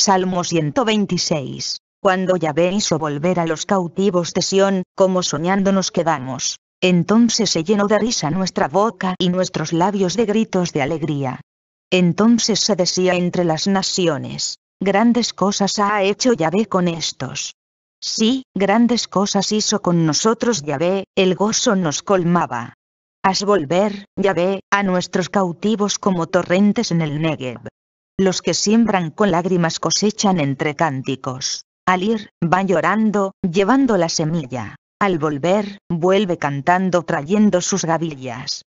Salmo 126. Cuando Yahvé hizo volver a los cautivos de Sión, como soñando nos quedamos. Entonces se llenó de risa nuestra boca y nuestros labios de gritos de alegría. Entonces se decía entre las naciones, grandes cosas ha hecho Yahvé con estos. Sí, grandes cosas hizo con nosotros Yahvé, el gozo nos colmaba. Haz volver, Yahvé, a nuestros cautivos como torrentes en el Negev. Los que siembran con lágrimas cosechan entre cánticos. Al ir, va llorando, llevando la semilla. Al volver, vuelve cantando trayendo sus gavillas.